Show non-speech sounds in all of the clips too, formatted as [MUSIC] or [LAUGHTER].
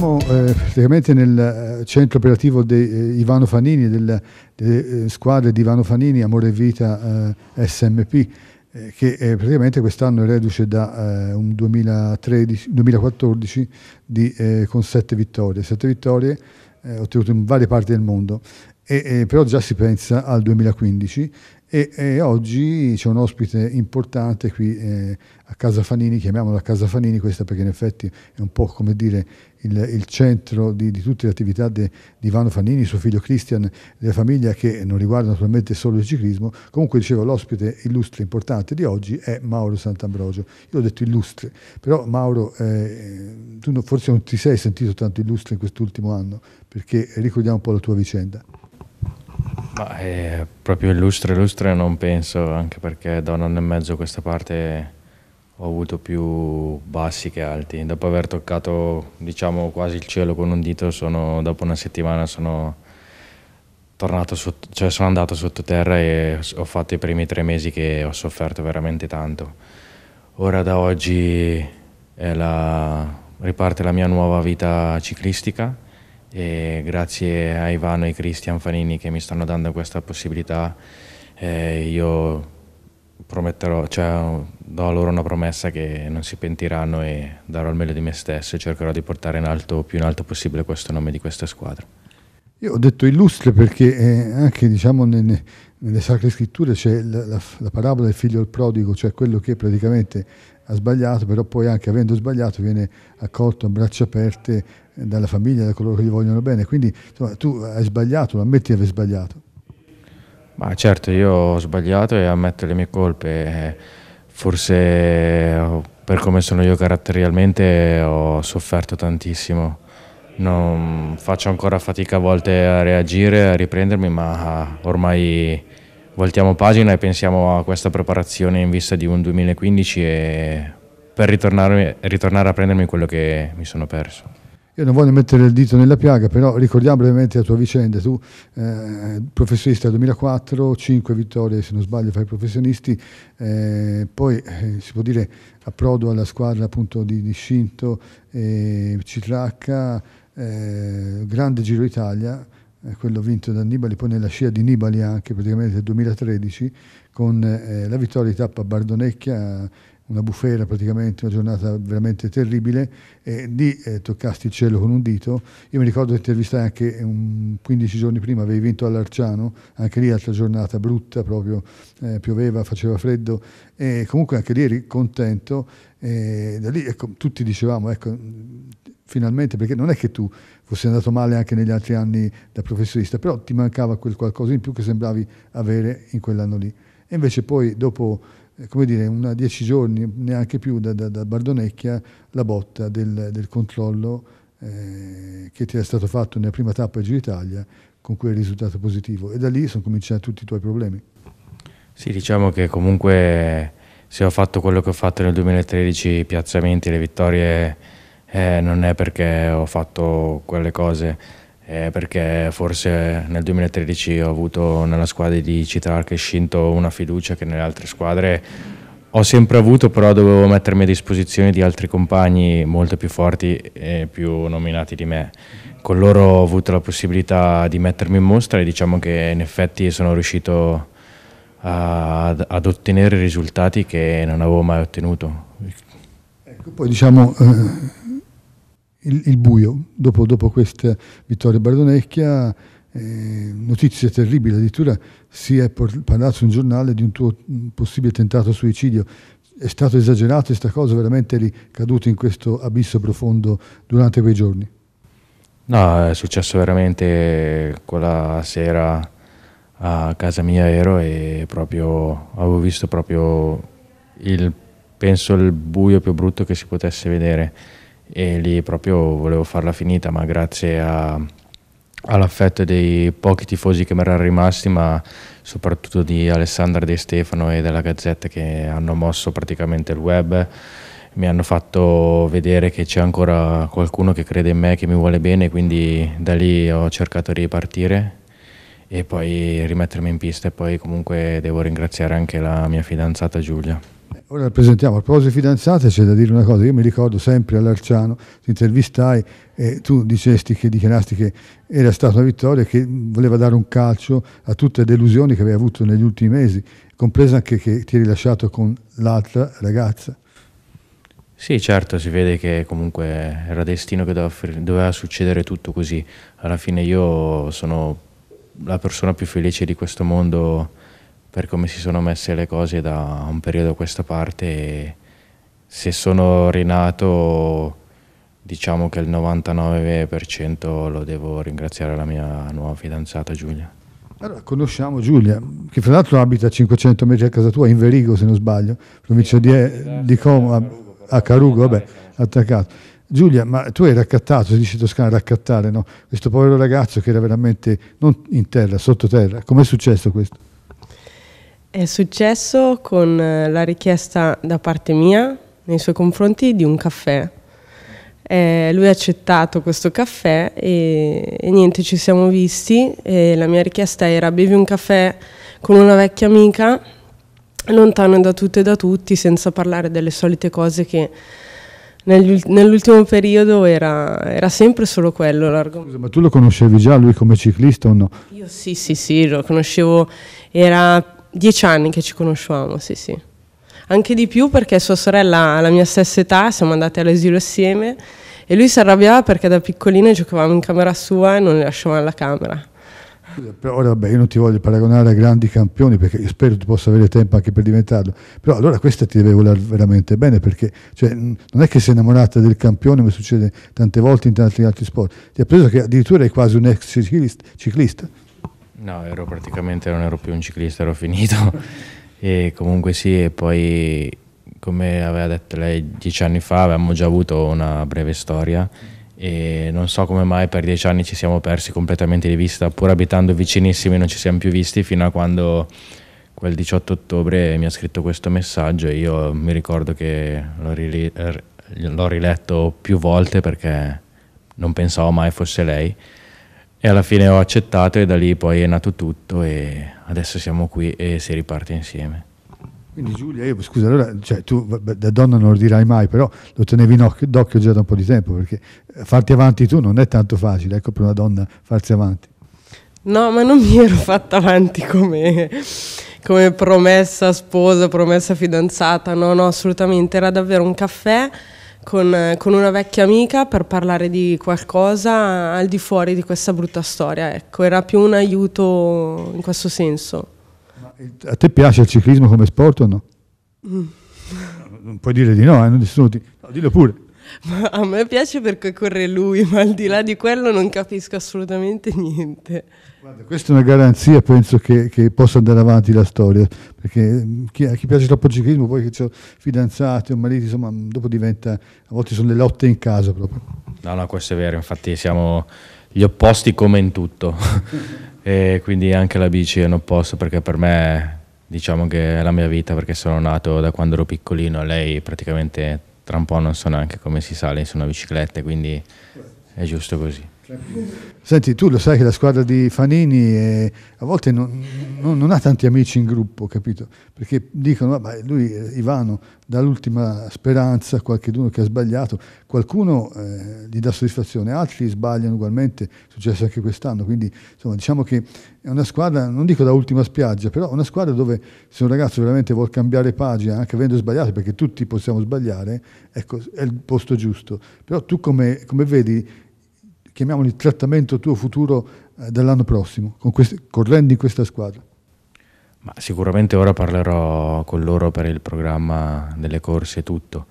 siamo eh, praticamente nel eh, centro operativo di eh, Ivano Fanini, delle eh, squadre di Ivano Fanini, Amore e Vita eh, SMP, eh, che praticamente quest'anno è reduce da un 2013, 2014 di, con sette vittorie. Sette vittorie ottenute in varie parti del mondo, e, però già si pensa al 2015 e, e, oggi c'è un ospite importante qui eh, a Casa Fanini, chiamiamola Casa Fanini questa perché in effetti è un po' come dire il, il centro di, di, tutte le attività de, di Ivano Fannini, suo figlio Cristian, della famiglia che non riguarda naturalmente solo il ciclismo. Comunque dicevo, l'ospite illustre e importante di oggi è Mauro Sant'Ambrogio. Io ho detto illustre, però Mauro, eh, tu non, forse non ti sei sentito tanto illustre in quest'ultimo anno, perché ricordiamo un po' la tua vicenda. Ma è eh, proprio illustre, illustre non penso, anche perché da un anno e mezzo a questa parte ho avuto più bassi che alti. Dopo aver toccato diciamo, quasi il cielo con un dito, sono, dopo una settimana sono, sotto, cioè sono andato sottoterra e ho fatto i primi tre mesi che ho sofferto veramente tanto. Ora da oggi la, riparte la mia nuova vita ciclistica e grazie a Ivano e Cristian Fanini che mi stanno dando questa possibilità eh, io prometterò, cioè, do loro una promessa che non si pentiranno e darò il meglio di me stesso e cercherò di portare in alto, più in alto possibile questo nome di questa squadra. Io ho detto illustre perché eh, anche diciamo, nelle, nelle, sacre scritture c'è la, la, la, parabola del figlio del prodigo, cioè quello che praticamente ha sbagliato, però poi anche avendo sbagliato viene accolto a braccia aperte eh, dalla famiglia, da coloro che gli vogliono bene. Quindi insomma, tu hai sbagliato, lo ammetti di aver sbagliato ma certo, io ho sbagliato e ammetto le mie colpe. Forse per come sono io caratterialmente ho sofferto tantissimo. Non faccio ancora fatica a volte a reagire, a riprendermi, ma ormai voltiamo pagina e pensiamo a questa preparazione in vista di un 2015 per ritornare a prendermi quello che mi sono perso. Io non voglio mettere il dito nella piaga, però ricordiamo brevemente la tua vicenda. Tu, eh, professionista del 2004, 5 vittorie se non sbaglio fra i professionisti, eh, poi eh, si può dire approdo alla squadra appunto di, di Scinto, Citracca, eh, grande Giro Italia, eh, quello vinto da Nibali, poi nella scia di Nibali anche praticamente nel 2013, con eh, la vittoria di tappa a Bardonecchia una bufera praticamente, una giornata veramente terribile, e lì eh, toccasti il cielo con un dito. Io mi ricordo di intervistare anche um, 15 giorni prima, avevi vinto all'Arciano, anche lì altra giornata brutta, proprio eh, pioveva, faceva freddo, e comunque anche lì eri contento, e da lì ecco, tutti dicevamo, ecco, finalmente, perché non è che tu fossi andato male anche negli altri anni da professionista, però ti mancava quel qualcosa in più che sembravi avere in quell'anno lì. E invece poi dopo eh, come dire, una dieci giorni, neanche più, da, da, da Bardonecchia la botta del, del controllo eh, che ti è stato fatto nella prima tappa di Giro d'Italia con quel risultato positivo. E da lì sono cominciati tutti i tuoi problemi. Sì, diciamo che comunque se ho fatto quello che ho fatto nel 2013, i piazzamenti, le vittorie, eh, non è perché ho fatto quelle cose eh, perché forse nel 2013 ho avuto nella squadra di Citarc e Shinto una fiducia che nelle altre squadre ho sempre avuto, però dovevo mettermi a disposizione di altri compagni molto più forti e più nominati di me. Con loro ho avuto la possibilità di mettermi in mostra e diciamo che in effetti sono riuscito a, ad, ottenere risultati che non avevo mai ottenuto. Ecco, poi diciamo... Eh il, il buio. Dopo, dopo, questa vittoria Bardonecchia, eh, notizie terribili, addirittura si è parlato in giornale di un tuo possibile tentato suicidio. È stato esagerato questa cosa, veramente eri caduto in questo abisso profondo durante quei giorni? No, è successo veramente quella sera a casa mia ero e proprio avevo visto proprio il penso il buio più brutto che si potesse vedere e lì proprio volevo farla finita, ma grazie a, all'affetto dei pochi tifosi che mi erano rimasti, ma soprattutto di Alessandra De Stefano e della Gazzetta che hanno mosso praticamente il web, mi hanno fatto vedere che c'è ancora qualcuno che crede in me, che mi vuole bene, quindi da lì ho cercato di ripartire e poi rimettermi in pista e poi comunque devo ringraziare anche la mia fidanzata Giulia. Ora presentiamo, a proposito di fidanzate c'è da dire una cosa, io mi ricordo sempre all'Arciano, ti intervistai e tu dicesti che dichiarasti che era stata una vittoria e che voleva dare un calcio a tutte le delusioni che avevi avuto negli ultimi mesi, compresa anche che ti eri lasciato con l'altra ragazza. Sì, certo, si vede che comunque era destino che doveva, doveva succedere tutto così. Alla fine io sono la persona più felice di questo mondo per come si sono messe le cose da un periodo a questa parte. Se sono rinato, diciamo che il 99% lo devo ringraziare alla mia nuova fidanzata Giulia. Allora, conosciamo Giulia, che fra l'altro abita a 500 metri a casa tua, in Verigo se non sbaglio, provincia di, di Como, a, a Carugo, vabbè, attaccato. Giulia, ma tu hai raccattato, si dice Toscana raccattare, no? Questo povero ragazzo che era veramente, non in terra, sottoterra, com'è successo questo? È successo con eh, la richiesta da parte mia nei suoi confronti di un caffè. Eh, lui ha accettato questo caffè e, e niente, ci siamo visti e la mia richiesta era bevi un caffè con una vecchia amica, lontano da tutte e da tutti, senza parlare delle solite cose che nell'ultimo periodo era, era, sempre solo quello l'argomento. ma tu lo conoscevi già lui come ciclista o no? Io sì, sì, sì, lo conoscevo, era Dieci anni che ci conosciamo, sì, sì. Anche di più perché sua sorella ha la mia stessa età, siamo andate all'esilio assieme e lui si arrabbiava perché da piccolina giocavamo in camera sua e non le lasciavamo alla camera. Ora vabbè, io non ti voglio paragonare a grandi campioni perché spero tu possa avere tempo anche per diventarlo, però allora questa ti deve voler veramente bene perché cioè, non è che sei innamorata del campione come succede tante volte in tanti altri sport, ti ha preso che addirittura è quasi un ex ciclista. No, ero praticamente non ero più un ciclista, ero finito. [LAUGHS] e comunque sì, e poi come aveva detto lei dieci anni fa avevamo già avuto una breve storia e non so come mai per dieci anni ci siamo persi completamente di vista, pur abitando vicinissimi non ci siamo più visti fino a quando quel 18 ottobre mi ha scritto questo messaggio e io mi ricordo che l'ho, rile- l'ho riletto più volte perché non pensavo mai fosse lei e alla fine ho accettato e da lì poi è nato tutto e adesso siamo qui e si riparte insieme. Quindi Giulia, io scusa, allora cioè, tu da donna non lo dirai mai, però lo tenevi d'occhio già da un po' di tempo, perché eh, farti avanti tu non è tanto facile, ecco per una donna farsi avanti. No, ma non mi ero fatta avanti come, come promessa sposa, promessa fidanzata, no, no, assolutamente, era davvero un caffè con, con, una vecchia amica per parlare di qualcosa al di fuori di questa brutta storia. Ecco, era più un aiuto in questo senso. Ma a te piace il ciclismo come sport o no? Mm. Non [LAUGHS] puoi dire di no, eh? non ti, no, dillo pure. Ma a me piace perché corre lui, ma al di là di quello non capisco assolutamente niente. Guarda, questa è una garanzia, penso che, che possa andare avanti la storia, perché mm, chi, a chi piace troppo il ciclismo, poi che ho fidanzati o mariti, insomma, mm, dopo diventa, a volte sono delle lotte in casa proprio. No, no, questo è vero, infatti siamo gli opposti come in tutto, [LAUGHS] e quindi anche la bici è un opposto perché per me diciamo che è la mia vita perché sono nato da quando ero piccolino, lei praticamente tra un po' non so neanche come si sale su una bicicletta, quindi è giusto così. Senti, tu lo sai che la squadra di Fanini è, a volte non, non, non, ha tanti amici in gruppo, capito? Perché dicono, vabbè, ah, lui, eh, Ivano, dà l'ultima speranza a qualcuno che ha sbagliato, qualcuno eh, gli dà soddisfazione, altri sbagliano ugualmente, è successo anche quest'anno, quindi insomma, diciamo che è una squadra, non dico da ultima spiaggia, però una squadra dove se un ragazzo veramente vuole cambiare pagina, anche avendo sbagliato, perché tutti possiamo sbagliare, ecco, è il posto giusto. Però tu come, come vedi il trattamento tuo futuro eh, dell'anno prossimo, questi, correndo in questa squadra? Ma sicuramente ora parlerò con loro per il programma delle corse e tutto.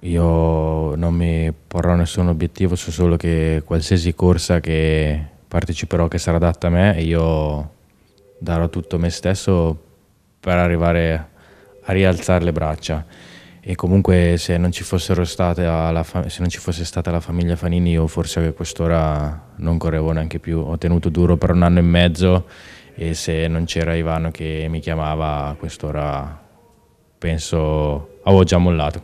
Io non mi porrò nessun obiettivo, so solo che qualsiasi corsa che parteciperò che sarà adatta a me, io darò tutto me stesso per arrivare a rialzare le braccia e comunque se non, fa- se non ci fosse stata la famiglia Fanini io forse a quest'ora non correvo neanche più, ho tenuto duro per un anno e mezzo e se non c'era Ivano che mi chiamava a quest'ora penso avevo già mollato.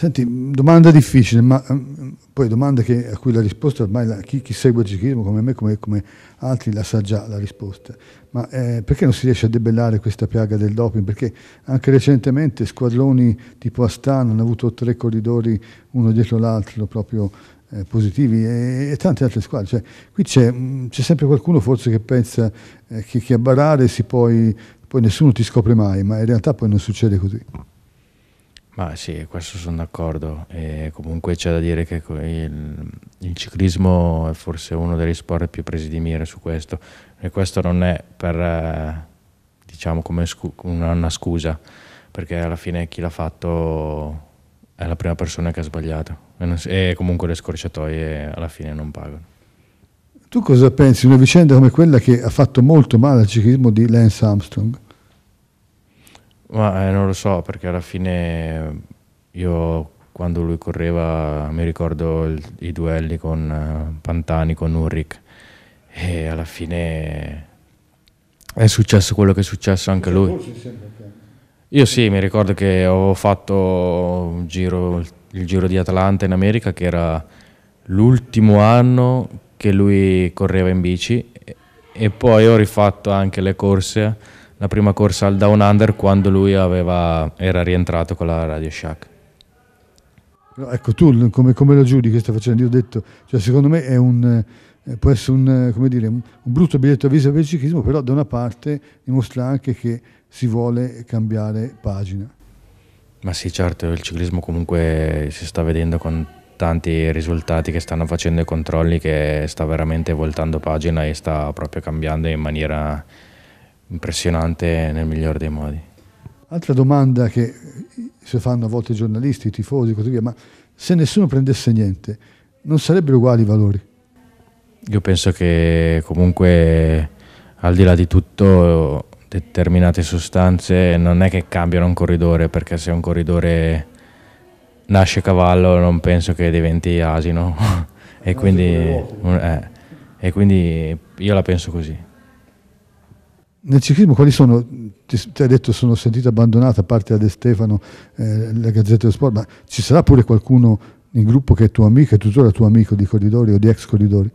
Senti, domanda difficile, ma ehm, poi domanda che, a cui la risposta ormai la, chi, chi, segue il ciclismo come me, come, come, altri, la sa già la risposta. Ma eh, perché non si riesce a debellare questa piaga del doping? Perché anche recentemente squadroni tipo Astana hanno avuto tre corridori uno dietro l'altro proprio eh, positivi e, e, tante altre squadre. Cioè, qui c'è, mm, sempre qualcuno forse che pensa eh, che, che a barare si poi, poi nessuno ti scopre mai, ma in realtà poi non succede così. Ma sì, questo sono d'accordo. E comunque c'è da dire che il, il, ciclismo è forse uno degli sport più presi di mira su questo. E questo non è per, diciamo, come scu- una scusa, perché alla fine chi l'ha fatto è la prima persona che ha sbagliato. E, non, e comunque le scorciatoie alla fine non pagano. Tu cosa pensi di una vicenda come quella che ha fatto molto male al ciclismo di Lance Armstrong? Ma eh, non lo so, perché alla fine io quando lui correva mi ricordo il, i duelli con eh, Pantani, con Ulrich e alla fine è successo quello che è successo anche lui. Io sì, mi ricordo che ho fatto giro, il giro di Atlanta in America che era l'ultimo anno che lui correva in bici e poi ho rifatto anche le corse la prima corsa al Down Under quando lui aveva, era rientrato con la Radio Shack. Ecco, tu come, come lo giudichi stai facendo? Io ho detto, cioè, secondo me è un, eh, può essere un, eh, dire, un brutto biglietto a visa per il ciclismo, però da una parte dimostra anche che si vuole cambiare pagina. Ma sì, certo, il ciclismo comunque si sta vedendo con tanti risultati che stanno facendo i controlli che sta veramente voltando pagina e sta proprio cambiando in maniera impressionante nel migliore dei modi. Altra domanda che si fanno a volte i giornalisti, i tifosi così via, ma se nessuno prendesse niente, non sarebbero uguali i valori? Io penso che comunque al di là di tutto determinate sostanze non è che cambiano un corridore, perché se un corridore nasce cavallo non penso che diventi asino [LAUGHS] e, quindi, eh, e quindi io la penso così nel ciclismo quali sono, ti, ti hai detto sono sentito abbandonata a parte la De Stefano, eh, la Gazzetta dello Sport, ma ci sarà pure qualcuno in gruppo che è tuo amico, è tuttora tuo amico di Corridori o di ex Corridori?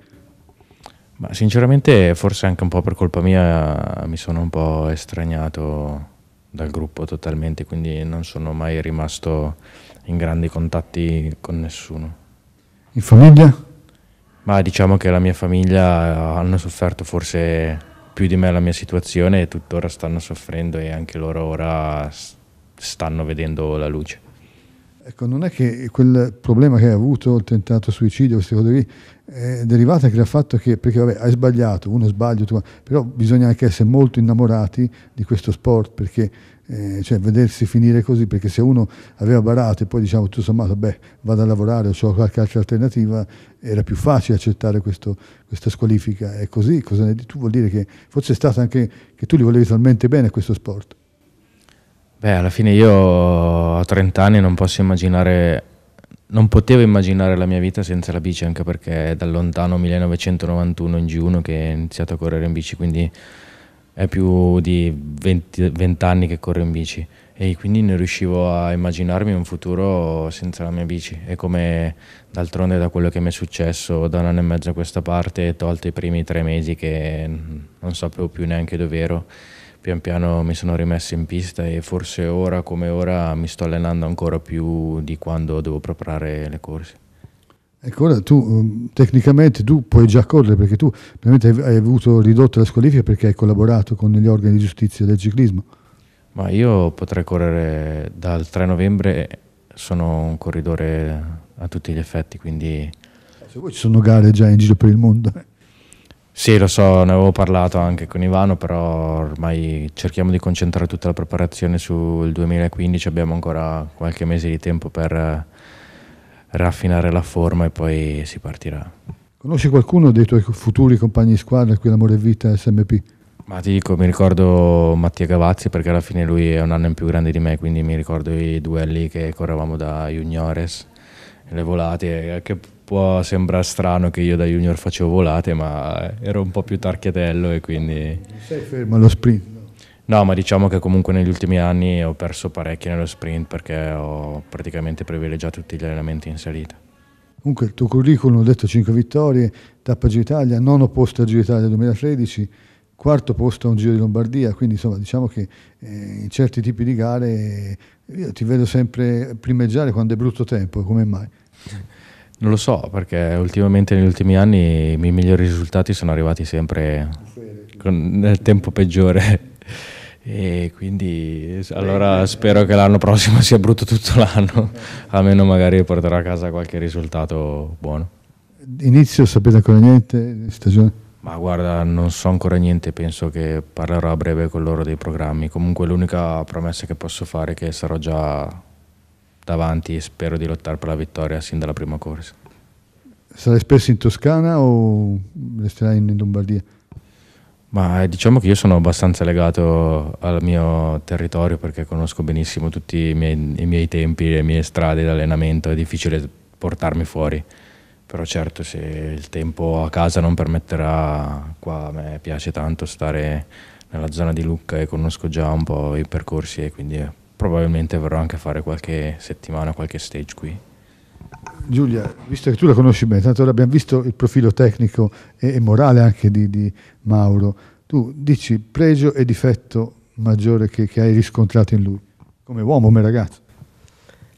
Ma sinceramente forse anche un po' per colpa mia eh, mi sono un po' estraniato dal gruppo totalmente, quindi non sono mai rimasto in grandi contatti con nessuno. In famiglia? Ma diciamo che la mia famiglia eh, hanno sofferto forse più di me la mia situazione e tuttora stanno soffrendo e anche loro ora stanno vedendo la luce. Ecco, non è che quel problema che hai avuto, il tentato suicidio, queste cose lì, è derivata anche dal fatto che, perché vabbè, hai sbagliato, uno sbaglio, però bisogna anche essere molto innamorati di questo sport, perché eh, cioè vedersi finire così, perché se uno aveva barato e poi diciamo tutto sommato, beh, vado a lavorare o ho qualche altra alternativa, era più facile accettare questo, questa squalifica. È così, cosa ne, tu vuol dire che forse è stato anche che tu li volevi talmente bene a questo sport. Beh, alla fine io a 30 anni non posso immaginare non potevo immaginare la mia vita senza la bici, anche perché è dal lontano 1991 in G1 che ho iniziato a correre in bici, quindi è più di 20, 20 anni che corro in bici e quindi non riuscivo a immaginarmi un futuro senza la mia bici e come d'altronde da quello che mi è successo da un anno e mezzo a questa parte, tolto i primi tre mesi che non sapevo più neanche dove ero, pian piano mi sono rimesso in pista e forse ora come ora mi sto allenando ancora più di quando devo preparare le corse. Ecco, ora tu mm, tecnicamente tu puoi già correre perché tu veramente hai, hai avuto ridotta la squalifica perché hai collaborato con gli organi di giustizia del ciclismo. Ma io potrei correre dal 3 novembre, sono un corridore a tutti gli effetti, quindi... Se vuoi ci sono gare già in giro per il mondo. Sì, lo so, ne avevo parlato anche con Ivano, però ormai cerchiamo di concentrare tutta la preparazione sul 2015, abbiamo ancora qualche mese di tempo per raffinare la forma e poi si partirà. Conosci qualcuno dei tuoi futuri compagni di squadra qui Amore e Vita SMP? Ma ti dico, mi ricordo Mattia Cavazzi perché alla fine lui è un anno in più grande di me, quindi mi ricordo i duelli che correvamo da juniores, le volate, che può sembrare strano che io da junior facevo volate, ma ero un po' più tarchiatello e quindi... Sei fermo allo sprint. No, ma diciamo che comunque negli ultimi anni ho perso parecchio nello sprint perché ho praticamente privilegiato tutti gli allenamenti in salita. Comunque il tuo curriculum, ho detto 5 vittorie, tappa Giro Italia, nono posto a Giro Italia 2013, quarto posto a un Giro di Lombardia, quindi insomma diciamo che eh, in certi tipi di gare eh, io ti vedo sempre primeggiare quando è brutto tempo, come mai? Non lo so, perché ultimamente negli ultimi anni i miei migliori risultati sono arrivati sempre nel tempo peggiore e quindi allora spero che l'anno prossimo sia brutto tutto l'anno, [LAUGHS] almeno magari porterò a casa qualche risultato buono. Inizio sapete ancora niente stagione? Ma guarda, non so ancora niente, penso che parlerò a breve con loro dei programmi. Comunque l'unica promessa che posso fare è che sarò già davanti e spero di lottare per la vittoria sin dalla prima corsa. Sarai spesso in Toscana o resterai in Lombardia? Ma eh, diciamo che io sono abbastanza legato al mio territorio perché conosco benissimo tutti i miei, i miei tempi, le mie strade di allenamento, è difficile portarmi fuori. Però certo se il tempo a casa non permetterà, qua a me piace tanto stare nella zona di Lucca e conosco già un po' i percorsi e quindi eh, probabilmente verrò anche a fare qualche settimana, qualche stage qui. Giulia, visto che tu la conosci bene, tanto abbiamo visto il profilo tecnico e, morale anche di, di, Mauro, tu dici pregio e difetto maggiore che, che hai riscontrato in lui, come uomo, come ragazzo.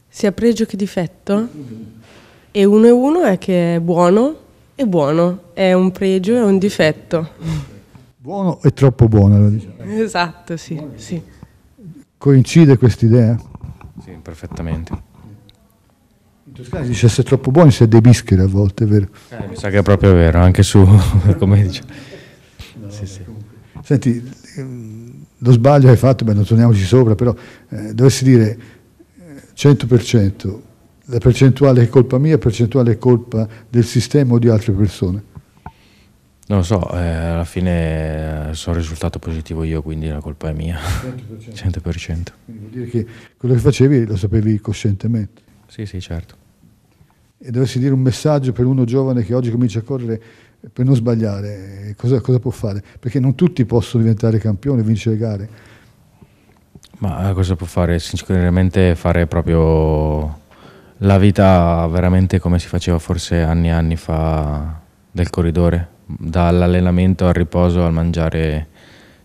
Sia pregio che difetto? E uno e uno è che è buono e buono, è un pregio e un difetto. Buono e troppo buono, lo diciamo. Esatto, sì. sì. Coincide questa idea? Sì, perfettamente. Toscana si dice se è troppo buoni se dei biscuit a volte, vero? Eh, mi sa che è proprio vero, anche su, [LAUGHS] come dice. No, sì, sì. Senti, ehm, lo sbaglio hai fatto, ma non torniamoci sopra, però eh, dovessi dire 100%, eh, la percentuale è colpa mia, la percentuale è colpa del sistema o di altre persone? Non lo so, eh, alla fine eh, sono risultato positivo io, quindi la colpa è mia. 100%. 100%. [LAUGHS] Quindi vuol dire che quello che facevi lo sapevi coscientemente. Sì, sì, certo e dovessi dire un messaggio per uno giovane che oggi comincia a correre eh, per non sbagliare, eh, cosa, cosa può fare? Perché non tutti possono diventare campioni, vincere gare. Ma eh, cosa può fare? Sinceramente fare proprio la vita veramente come si faceva forse anni e anni fa del corridore, dall'allenamento al riposo al mangiare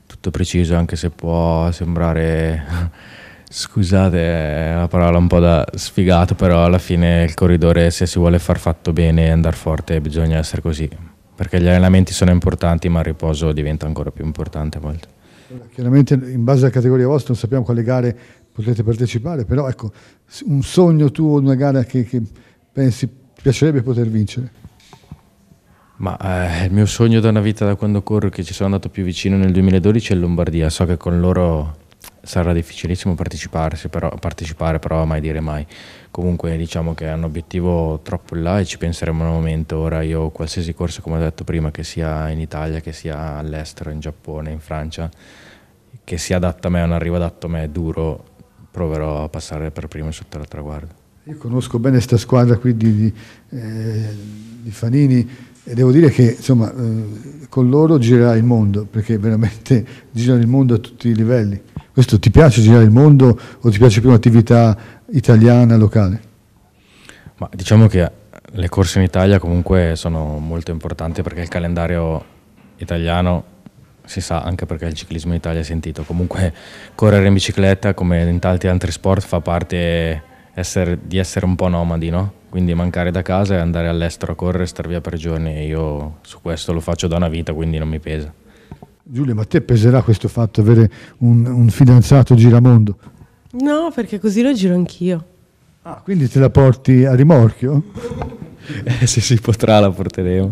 tutto preciso, anche se può sembrare Scusate, è una parola un po' da sfigato, però alla fine il corridore se si vuole far fatto bene e andare forte bisogna essere così, perché gli allenamenti sono importanti ma il riposo diventa ancora più importante a volte. Chiaramente in base alla categoria vostra non sappiamo quale gare potete partecipare, però ecco, un sogno tuo, una gara che, che pensi piacerebbe poter vincere? Ma eh, il mio sogno da una vita da quando corro, che ci sono andato più vicino nel 2012 è Lombardia, so che con loro sarà difficilissimo però, partecipare, però mai dire mai. Comunque diciamo che è un obiettivo troppo in là e ci penseremo un momento. Ora io qualsiasi corso, come ho detto prima, che sia in Italia, che sia all'estero, in Giappone, in Francia, che sia adatto a me o non arriva adatto a me, è duro, proverò a passare per primo sotto la traguardo. Io conosco bene questa squadra qui di, di, eh, di Fanini, e devo dire che insomma, eh, con loro girerà il mondo, perché veramente [LAUGHS] girano il mondo a tutti i livelli. Questo ti piace girare il mondo o ti piace più un'attività italiana, locale? Ma diciamo che le corse in Italia comunque sono molto importanti perché il calendario italiano si sa anche perché il ciclismo in Italia è sentito. Comunque correre in bicicletta come in tanti altri sport fa parte essere, di essere un po' nomadi, no? Quindi mancare da casa e andare all'estero a correre e star via per giorni. E io su questo lo faccio da una vita, quindi non mi pesa. Giulia, ma a te peserà questo fatto avere un, un fidanzato giramondo? No, perché così lo giro anch'io. Ah, quindi te la porti a rimorchio? [LAUGHS] eh, se si potrà la porteremo.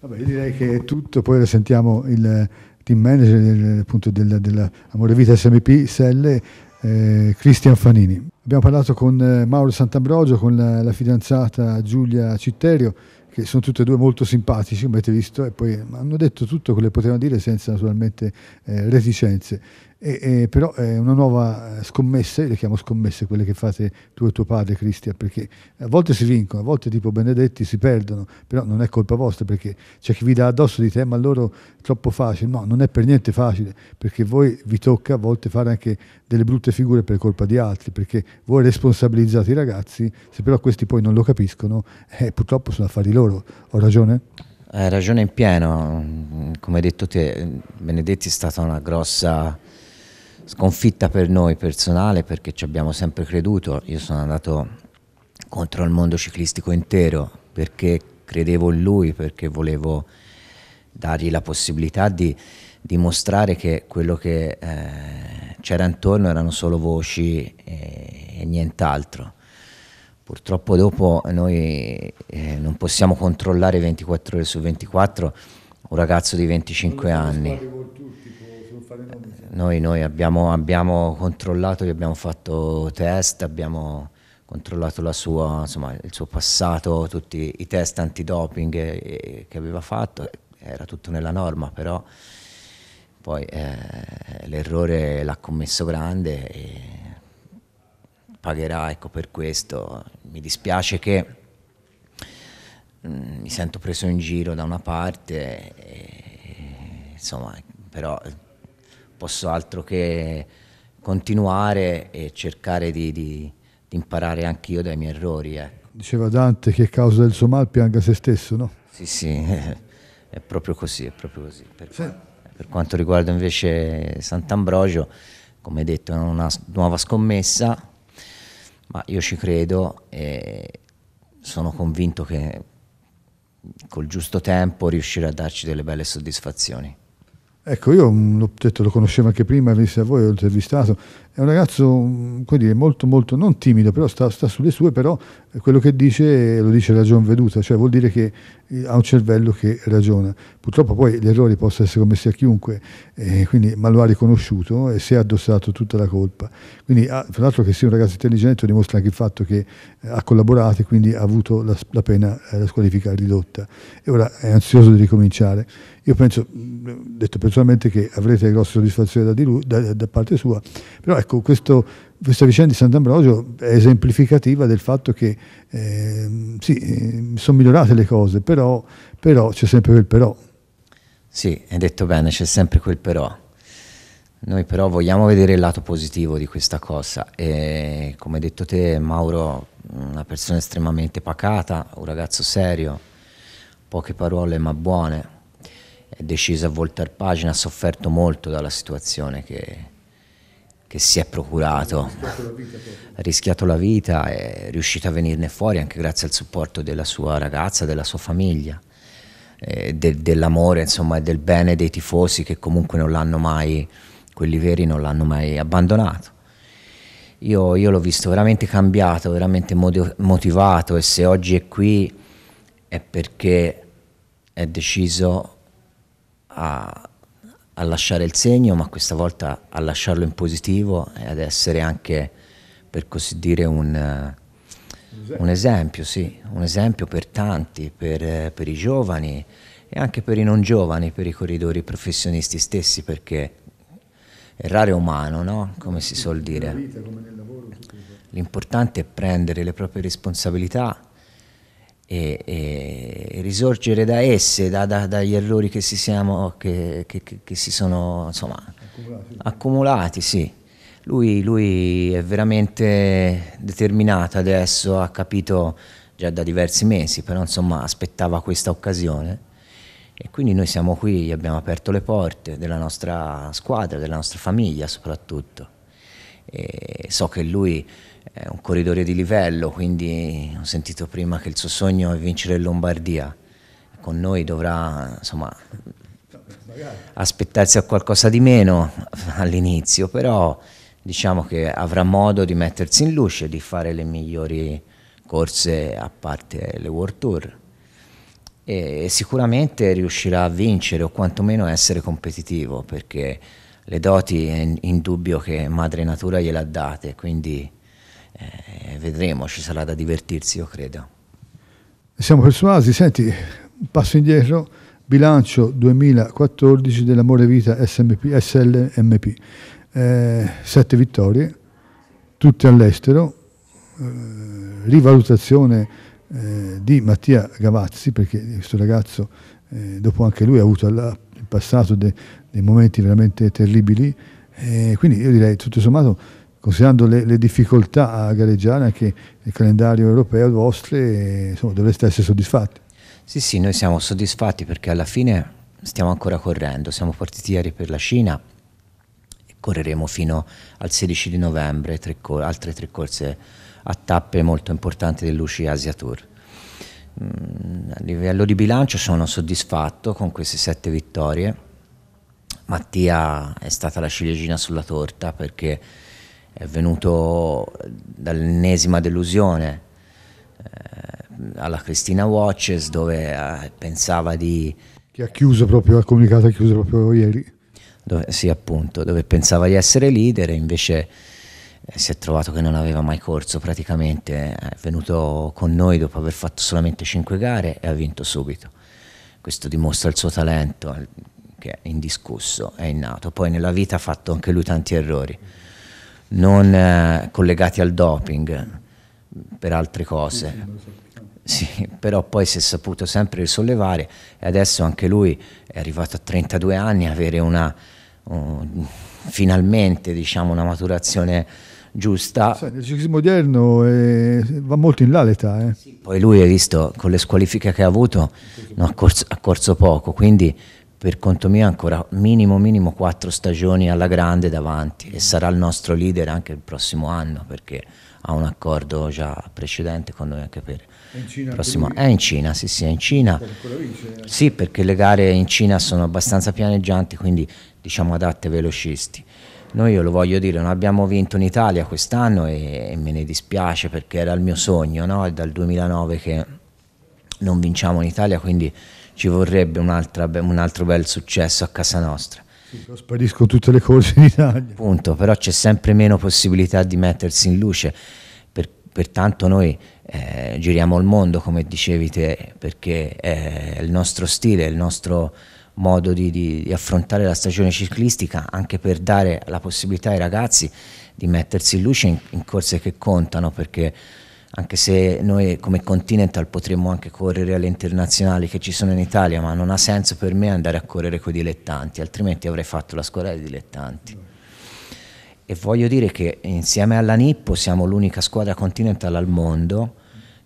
Vabbè, io direi che è tutto, poi sentiamo il team manager del, appunto della, della Amore Vita SMP Selle eh, Cristian Fanini. Abbiamo parlato con eh, Mauro Sant'Ambrogio, con la, la, fidanzata Giulia Citterio, che sono tutte e due molto simpatici, come avete visto, e poi hanno detto tutto quello che potevano dire senza naturalmente eh, reticenze. E, eh, però è una nuova eh, scommessa, io le chiamo scommesse quelle che fate tu e tuo padre Cristian, perché a volte si vincono, a volte tipo benedetti si perdono, però non è colpa vostra perché c'è chi vi dà addosso di te, eh, ma loro è troppo facile, no, non è per niente facile, perché voi vi tocca a volte fare anche delle brutte figure per colpa di altri, perché voi responsabilizzate i ragazzi, se però questi poi non lo capiscono, eh, purtroppo sono affari loro, ho ragione? Hai eh, ragione in pieno, come hai detto te, Benedetti è stata una grossa sconfitta per noi personale perché ci abbiamo sempre creduto, io sono andato contro il mondo ciclistico intero perché credevo in lui, perché volevo dargli la possibilità di dimostrare che quello che eh, c'era intorno erano solo voci e, e nient'altro. Purtroppo dopo noi eh, non possiamo controllare 24 ore su 24 un ragazzo di 25 anni. Noi, noi abbiamo, abbiamo, controllato, gli abbiamo fatto test, abbiamo controllato sua, insomma, il suo passato, tutti i test antidoping che aveva fatto, era tutto nella norma, però poi eh, l'errore l'ha commesso grande e pagherà ecco, per questo. Mi dispiace che mh, mm, mi sento preso in giro da una parte, e, insomma, però posso altro che continuare e cercare di, di, di imparare anche io dai miei errori. Eh. Diceva Dante che a causa del suo mal pianga se stesso, no? Sì, sì, [LAUGHS] è proprio così, è proprio così. Per, sì. per quanto riguarda invece Sant'Ambrogio, come detto, è una nuova scommessa, ma io ci credo e sono convinto che col giusto tempo riuscirà a darci delle belle soddisfazioni. Ecco, io mm, l'ho detto, lo conoscevo anche prima, ho visto a voi, l'ho intervistato, è un ragazzo mm, dire, molto molto non timido, però sta, sta, sulle sue, però eh, quello che dice lo dice ragion veduta, cioè vuol dire che eh, ha un cervello che ragiona. Purtroppo poi gli errori possono essere commessi a chiunque, eh, quindi, ma lo ha riconosciuto e eh, si è addossato tutta la colpa. Quindi tra ah, l'altro che sia un ragazzo intelligente lo dimostra anche il fatto che ha collaborato e quindi ha avuto la, la pena, la squalifica ridotta e ora è ansioso di ricominciare. Io penso, mm, detto personalmente, che avrete grosse soddisfazioni da, da, da parte sua, però è ecco, ecco, questo, questa vicenda di Sant'Ambrogio è esemplificativa del fatto che eh, sì, ehm, sono migliorate le cose, però, però c'è sempre quel però. Sì, hai detto bene, c'è sempre quel però. Noi però vogliamo vedere il lato positivo di questa cosa e come hai detto te Mauro, una persona estremamente pacata, un ragazzo serio, poche parole ma buone, è deciso a voltare pagina, ha sofferto molto dalla situazione che, che si è procurato, ha rischiato la vita, è riuscito a venirne fuori anche grazie al supporto della sua ragazza, della sua famiglia, eh, de, dell'amore insomma e del bene dei tifosi che comunque non l'hanno mai, quelli veri non l'hanno mai abbandonato. Io, io l'ho visto veramente cambiato, veramente motivato e se oggi è qui è perché è deciso a, a lasciare il segno, ma questa volta a lasciarlo in positivo e ad essere anche, per così dire, un, eh, un esempio, sì, un esempio per tanti, per, eh, per, i giovani e anche per i non giovani, per i corridori professionisti stessi, perché errare è umano, no? come si suol dire. L'importante è prendere le proprie responsabilità e, e risorgere da esse, da, da, dagli errori che si, siamo, che, che, che si sono insomma, accumulati. accumulati sì. lui, lui è veramente determinato adesso, ha capito già da diversi mesi, però insomma aspettava questa occasione. E quindi noi siamo qui, gli abbiamo aperto le porte della nostra squadra, della nostra famiglia soprattutto. E so che lui è un corridore di livello, quindi ho sentito prima che il suo sogno è vincere in Lombardia. Con noi dovrà insomma, aspettarsi a qualcosa di meno [LAUGHS] all'inizio, però diciamo che avrà modo di mettersi in luce, di fare le migliori corse a parte le World Tour e sicuramente riuscirà a vincere o quantomeno a essere competitivo perché le doti è indubbio che madre natura gliel'ha date, quindi eh, vedremo, ci sarà da divertirsi io credo. Siamo persuasi, senti, passo indietro, bilancio 2014 dell'Amore Vita SMP, SLMP, eh, sette vittorie, tutte all'estero, eh, rivalutazione eh, di Mattia Gavazzi, perché questo ragazzo eh, dopo anche lui ha avuto alla, in passato de, dei momenti veramente terribili, eh, quindi io direi tutto sommato considerando le, le, difficoltà a gareggiare anche il calendario europeo vostro, insomma, dovreste essere soddisfatti. Sì, sì, noi siamo soddisfatti perché alla fine stiamo ancora correndo, siamo partiti ieri per la Cina e correremo fino al 16 di novembre, tre altre tre corse a tappe molto importanti dell'UCI Asia Tour. Mm, a livello di bilancio sono soddisfatto con queste sette vittorie. Mattia è stata la ciliegina sulla torta perché è venuto dall'ennesima delusione eh, alla Cristina Watches dove eh, pensava di... Che ha chiuso proprio, ha comunicato, ha chiuso proprio ieri. Dove, sì, appunto, dove pensava di essere leader e invece eh, si è trovato che non aveva mai corso praticamente, è venuto con noi dopo aver fatto solamente 5 gare e ha vinto subito. Questo dimostra il suo talento eh, che è indiscusso, è innato. Poi nella vita ha fatto anche lui tanti errori non eh, collegati al doping, per altre cose. Sì, però poi si è saputo sempre risollevare e adesso anche lui è arrivato a 32 anni, avere una, un, finalmente diciamo, una maturazione giusta. Sì, nel ciclismo moderno è, va molto in là l'età. Eh. Sì, poi lui, ha visto, con le squalifiche che ha avuto, no, ha, corso, ha corso poco, quindi per conto mio ancora minimo minimo quattro stagioni alla grande davanti e sarà il nostro leader anche il prossimo anno perché ha un accordo già precedente con noi anche per in prossimo anno. È in Cina, sì sì, è in Cina. Eh. Sì, perché le gare in Cina sono abbastanza pianeggianti, quindi diciamo adatte ai velocisti. Noi, io lo voglio dire, non abbiamo vinto in Italia quest'anno e, e me ne dispiace perché era il mio sogno, no? È dal 2009 che non vinciamo in Italia, quindi ci vorrebbe un, un altro bel successo a casa nostra. Sì, spariscono tutte le corse in Italia. Punto, però c'è sempre meno possibilità di mettersi in luce, per, pertanto noi eh, giriamo il mondo, come dicevi te, perché è il nostro stile, è il nostro modo di, di, di, affrontare la stagione ciclistica anche per dare la possibilità ai ragazzi di mettersi in luce in, in corse che contano perché anche se noi come Continental potremmo anche correre alle internazionali che ci sono in Italia, ma non ha senso per me andare a correre con i dilettanti, altrimenti avrei fatto la scuola dei dilettanti. E voglio dire che insieme alla Nippo siamo l'unica squadra Continental al mondo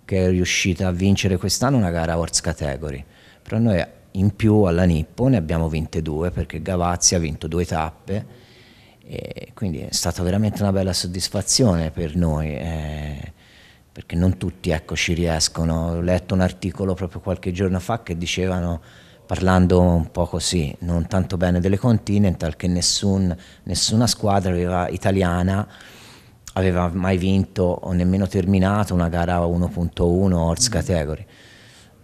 che è riuscita a vincere quest'anno una gara Horse Category, però noi in più alla Nippo ne abbiamo vinte due perché Gavazzi ha vinto due tappe e quindi è stata veramente una bella soddisfazione per noi. Eh, perché non tutti ecco, ci riescono. Ho letto un articolo proprio qualche giorno fa che dicevano parlando un po' così, non tanto bene delle Continental, che nessun, nessuna squadra aveva, italiana aveva mai vinto o nemmeno terminato una gara 1.1 Horse mm. Category.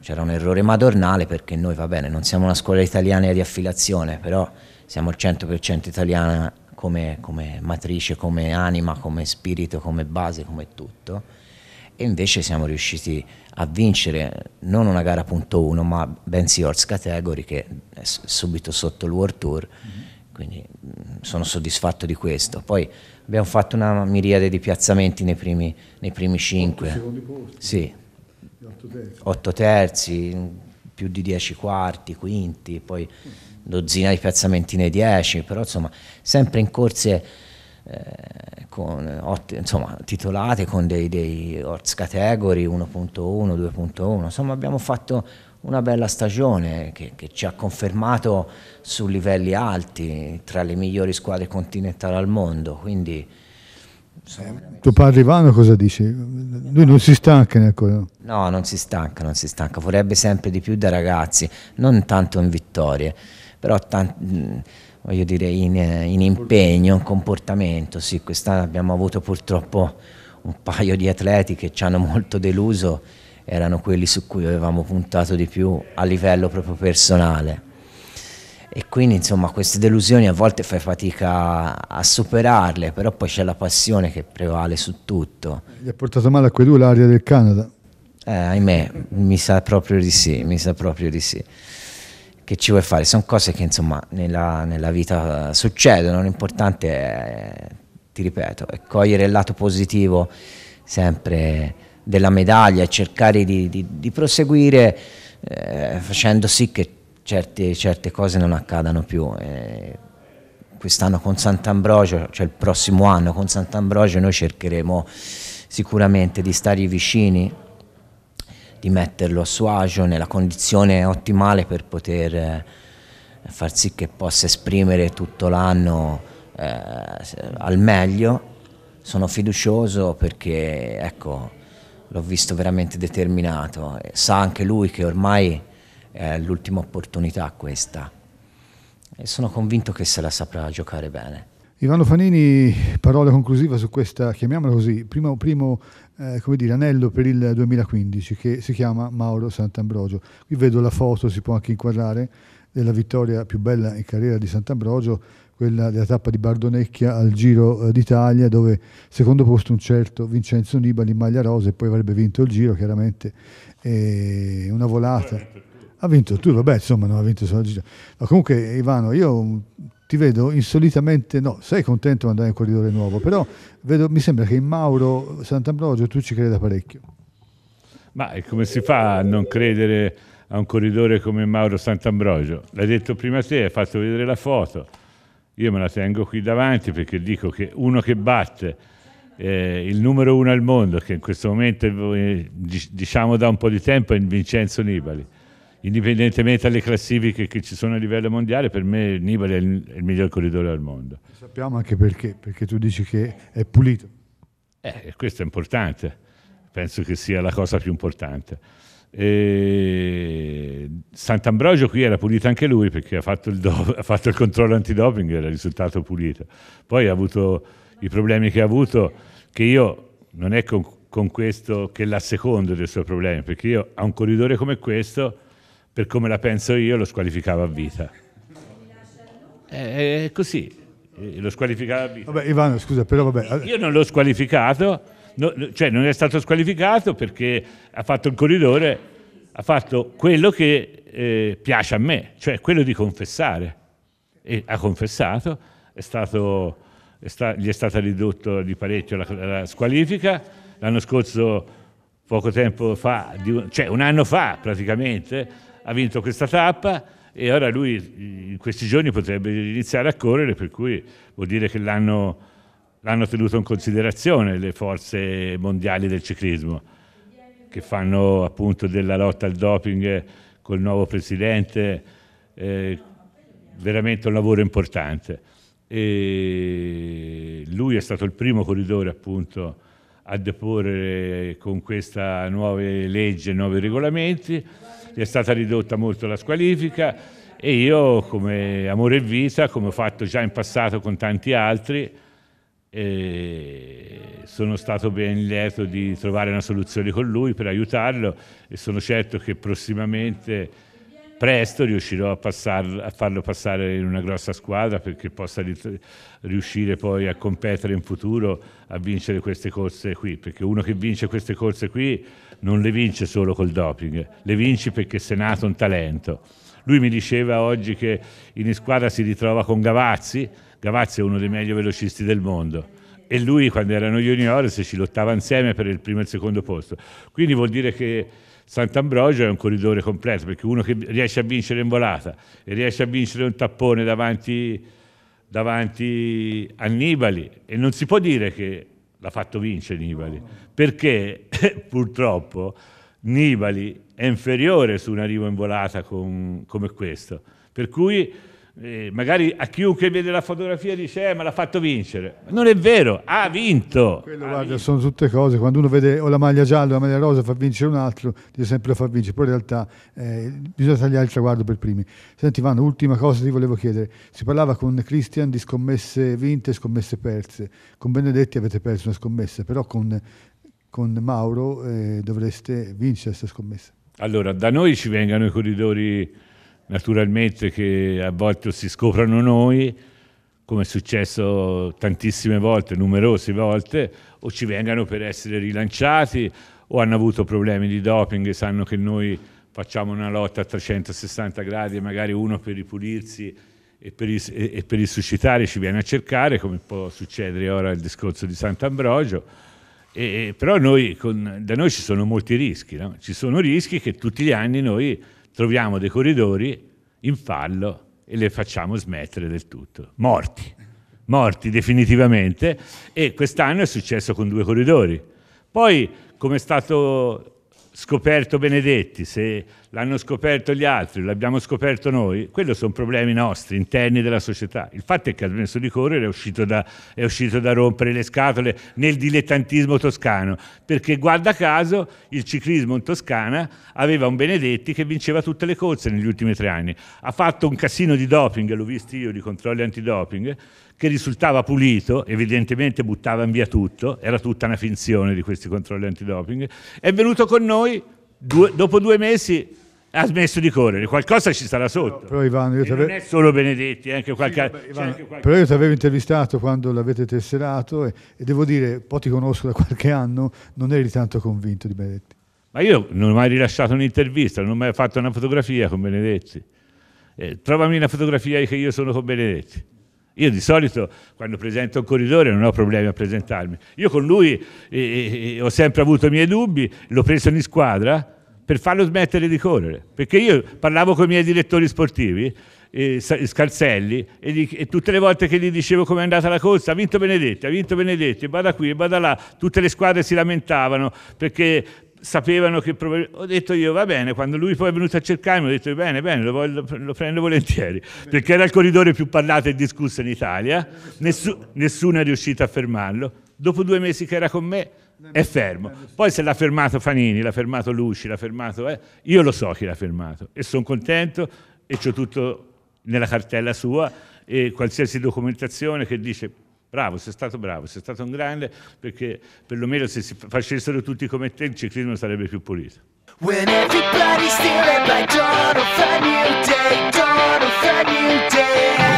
C'era un errore madornale perché noi, va bene, non siamo una scuola italiana di affiliazione, però siamo il 100% italiana come, come matrice, come anima, come spirito, come base, come tutto e invece siamo riusciti a vincere non una gara punto 1 ma bensì Horse Category che è subito sotto il World Tour mm-hmm. quindi mm, sono soddisfatto di questo poi abbiamo fatto una miriade di piazzamenti nei primi, nei primi 5 sì. terzi. 8 terzi più di 10 quarti, quinti poi mm. dozzina di piazzamenti nei 10 però insomma sempre in corse eh, con, ot, insomma, titolate con dei, dei Orts Category 1.1, 2.1, insomma abbiamo fatto una bella stagione che, che, ci ha confermato su livelli alti tra le migliori squadre continentali al mondo. Quindi, eh, tuo padre Ivano cosa dice? Lui non si stanca ecco, nel No, non si stanca, non si stanca, vorrebbe sempre di più da ragazzi, non tanto in vittorie, però tanti voglio dire, in, in impegno, in comportamento. Sì, quest'anno abbiamo avuto purtroppo un paio di atleti che ci hanno molto deluso, erano quelli su cui avevamo puntato di più a livello proprio personale. E quindi insomma queste delusioni a volte fai fatica a superarle, però poi c'è la passione che prevale su tutto. Gli ha portato male a quei due l'aria del Canada? Eh, ahimè, mi sa proprio di sì, mi sa proprio di sì che ci vuoi fare, sono cose che insomma nella, nella vita eh, succedono, l'importante è, eh, ti ripeto, è cogliere il lato positivo sempre della medaglia e cercare di, di, di proseguire eh, facendo sì che certe, certe, cose non accadano più. Eh, quest'anno con Sant'Ambrogio, cioè il prossimo anno con Sant'Ambrogio noi cercheremo sicuramente di stare vicini di metterlo a suo agio nella condizione ottimale per poter eh, far sì che possa esprimere tutto l'anno eh, al meglio. Sono fiducioso perché ecco, l'ho visto veramente determinato. Sa anche lui che ormai è l'ultima opportunità questa e sono convinto che se la saprà giocare bene. Ivano Fanini, parola conclusiva su questa, chiamiamola così, primo, primo eh, come dire, anello per il 2015 che si chiama Mauro Sant'Ambrogio. Qui vedo la foto, si può anche inquadrare, della vittoria più bella in carriera di Sant'Ambrogio, quella della tappa di Bardonecchia al Giro eh, d'Italia, dove secondo posto un certo Vincenzo Nibali in maglia rosa e poi avrebbe vinto il Giro, chiaramente, eh, una volata. Ha vinto tu, vabbè, insomma, non ha vinto solo il Giro. Ma comunque, Ivano, io ti vedo insolitamente, no, sei contento di andare in corridore nuovo, però vedo, mi sembra che in Mauro Sant'Ambrogio tu ci creda parecchio. Ma come si fa a non credere a un corridore come Mauro Sant'Ambrogio? L'hai detto prima te, hai fatto vedere la foto. Io me la tengo qui davanti perché dico che uno che batte eh, il numero uno al mondo, che in questo momento eh, diciamo da un po' di tempo, è Vincenzo Nibali indipendentemente dalle classifiche che ci sono a livello mondiale, per me Nibali è il, è il miglior corridore al mondo. Lo sappiamo anche perché, perché tu dici che è pulito. Eh, questo è importante, penso che sia la cosa più importante. E... Sant'Ambrogio qui era pulito anche lui perché ha fatto, il, do... [LAUGHS] ha fatto il controllo antidoping e era risultato pulito. Poi ha avuto i problemi che ha avuto, che io non è con, con questo che l'assecondo dei suoi problemi, perché io a un corridore come questo per come la penso io, lo squalificava a vita. Eh, eh, è così, eh, lo squalificava a vita. Vabbè, Ivano, scusa, però vabbè. Io non l'ho squalificato, no, cioè non è stato squalificato perché ha fatto il corridore, ha fatto quello che eh, piace a me, cioè quello di confessare. E ha confessato, è stato, è sta, gli è stata ridotta di parecchio la, la squalifica. L'anno scorso, poco tempo fa, di, cioè un anno fa praticamente, ha vinto questa tappa e ora lui in questi giorni potrebbe iniziare a correre, per cui vuol dire che l'hanno, l'hanno tenuto in considerazione le forze mondiali del ciclismo, che fanno appunto della lotta al doping col nuovo presidente eh, veramente un lavoro importante. E lui è stato il primo corridore appunto a deporre con questa nuova legge, nuovi regolamenti gli è stata ridotta molto la squalifica e io come amore e vita, come ho fatto già in passato con tanti altri, eh, sono stato ben lieto di trovare una soluzione con lui per aiutarlo e sono certo che prossimamente presto riuscirò a, passar, a, farlo passare in una grossa squadra perché possa riuscire poi a competere in futuro a vincere queste corse qui, perché uno che vince queste corse qui non le vince solo col doping, le vinci perché se nato un talento. Lui mi diceva oggi che in squadra si ritrova con Gavazzi, Gavazzi è uno dei meglio velocisti del mondo e lui quando erano juniores ci lottava insieme per il primo e il secondo posto. Quindi vuol dire che Sant'Ambrogio è un corridore completo perché uno che riesce a vincere in volata e riesce a vincere un tappone davanti, davanti a Nibali e non si può dire che l'ha fatto vincere Nibali perché [LAUGHS] purtroppo Nibali è inferiore su un arrivo in volata con, come questo per cui eh, magari a chiunque vede la fotografia dice eh, ma l'ha fatto vincere. Non è vero, ha vinto. Quello, ha guarda, vinto. sono tutte cose, quando uno vede o la maglia gialla o la maglia rosa fa vincere un altro, dice sempre fa vincere, poi in realtà eh, bisogna tagliare il traguardo per primi. Senti Vanno, ultima cosa ti volevo chiedere, si parlava con Christian di scommesse vinte e scommesse perse, con Benedetti avete perso una scommessa, però con, con Mauro eh, dovreste vincere questa scommessa. Allora, da noi ci vengano i corridori naturalmente che a volte si scoprano noi, come è successo tantissime volte, numerose volte, o ci vengano per essere rilanciati, o hanno avuto problemi di doping e sanno che noi facciamo una lotta a 360 gradi e magari uno per ripulirsi e per, ris- e per risuscitare ci viene a cercare, come può succedere ora il discorso di Sant'Ambrogio. E, però noi, con, da noi ci sono molti rischi, no? ci sono rischi che tutti gli anni noi troviamo dei corridori in fallo e le facciamo smettere del tutto. Morti, morti definitivamente e quest'anno è successo con due corridori. Poi, come è stato scoperto Benedetti, se l'hanno scoperto gli altri, l'abbiamo scoperto noi, quello sono problemi nostri, interni della società. Il fatto è che Alberto di Correre è uscito, da, è uscito da rompere le scatole nel dilettantismo toscano, perché guarda caso il ciclismo in Toscana aveva un Benedetti che vinceva tutte le corse negli ultimi tre anni. Ha fatto un casino di doping, l'ho visto io, di controlli antidoping, che risultava pulito, evidentemente buttavano via tutto, era tutta una finzione di questi controlli antidoping, è venuto con noi, due, dopo due mesi ha smesso di correre, qualcosa ci sarà sotto. Però, però Ivano, io non è solo Benedetti, anche qualche, sì, vabbè, Ivano, anche qualche... Però io ti avevo intervistato quando l'avete tesserato e, e devo dire, poi ti conosco da qualche anno, non eri tanto convinto di Benedetti. Ma io non ho mai rilasciato un'intervista, non ho mai fatto una fotografia con Benedetti. Eh, trovami una fotografia che io sono con Benedetti. Io di solito quando presento un corridore non ho problemi a presentarmi. Io con lui eh, eh, ho sempre avuto i miei dubbi, l'ho preso in squadra per farlo smettere di correre. Perché io parlavo con i miei direttori sportivi, eh, Scarselli, e, di, e, tutte le volte che gli dicevo come è andata la corsa, ha vinto Benedetti, ha vinto Benedetti, vada qui, vada là, tutte le squadre si lamentavano perché sapevano che probabilmente... Ho detto io, va bene, quando lui poi è venuto a cercarmi ho detto bene, bene, lo, voglio, lo prendo volentieri, perché era il corridore più parlato e discusso in Italia, Nessu, nessuno è riuscito a fermarlo. Dopo due mesi che era con me è fermo. Poi se l'ha fermato Fanini, l'ha fermato Luci, l'ha fermato... Eh, io lo so chi l'ha fermato e sono contento e ho tutto nella cartella sua e qualsiasi documentazione che dice bravo, sei stato bravo, sei stato un grande, perché perlomeno se si facessero tutti come te il ciclismo sarebbe più pulito. When everybody's stealing by dawn of a new day, dawn of a new day